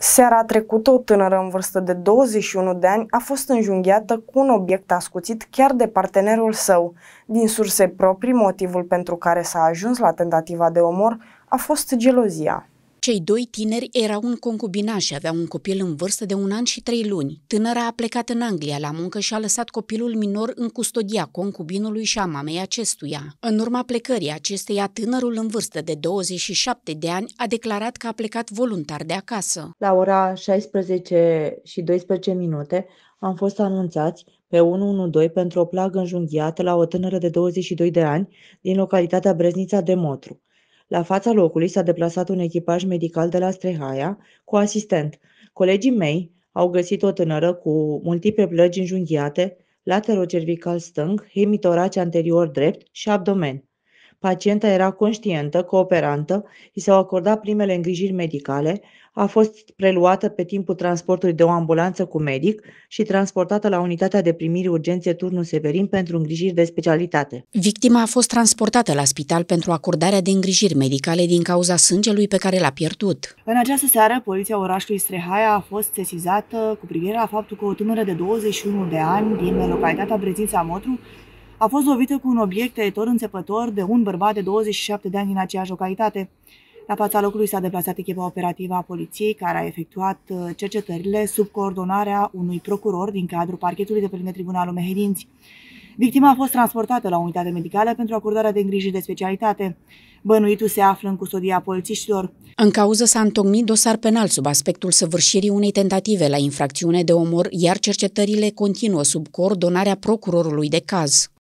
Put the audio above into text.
Seara trecută, o tânără în vârstă de 21 de ani a fost înjunghiată cu un obiect ascuțit chiar de partenerul său. Din surse proprii, motivul pentru care s-a ajuns la tentativa de omor a fost gelozia. Cei doi tineri erau un concubinaj și aveau un copil în vârstă de un an și trei luni. Tânăra a plecat în Anglia la muncă și a lăsat copilul minor în custodia concubinului și a mamei acestuia. În urma plecării acesteia, tânărul în vârstă de 27 de ani a declarat că a plecat voluntar de acasă. La ora 16 și 12 minute am fost anunțați pe 112 pentru o plagă înjunghiată la o tânără de 22 de ani din localitatea Breznița de Motru. La fața locului s-a deplasat un echipaj medical de la Strehaia cu asistent. Colegii mei au găsit o tânără cu multiple plăgi înjunghiate, laterocervical stâng, hemitorace anterior drept și abdomen. Pacienta era conștientă, cooperantă, i s-au acordat primele îngrijiri medicale, a fost preluată pe timpul transportului de o ambulanță cu medic și transportată la unitatea de primiri urgențe turnul Severin pentru îngrijiri de specialitate. Victima a fost transportată la spital pentru acordarea de îngrijiri medicale din cauza sângelui pe care l-a pierdut. În această seară, poliția orașului Strehaia a fost sesizată cu privire la faptul că o tânără de 21 de ani din localitatea Brezința Motru a fost lovită cu un obiect tăietor înțepător de un bărbat de 27 de ani din aceeași localitate. La fața locului s-a deplasat echipa operativă a poliției, care a efectuat uh, cercetările sub coordonarea unui procuror din cadrul parchetului de pe Tribunalul Mehedinți. Victima a fost transportată la unitatea medicală pentru acordarea de îngrijiri de specialitate. Bănuitul se află în custodia polițiștilor. În cauză s-a întocmit dosar penal sub aspectul săvârșirii unei tentative la infracțiune de omor, iar cercetările continuă sub coordonarea procurorului de caz.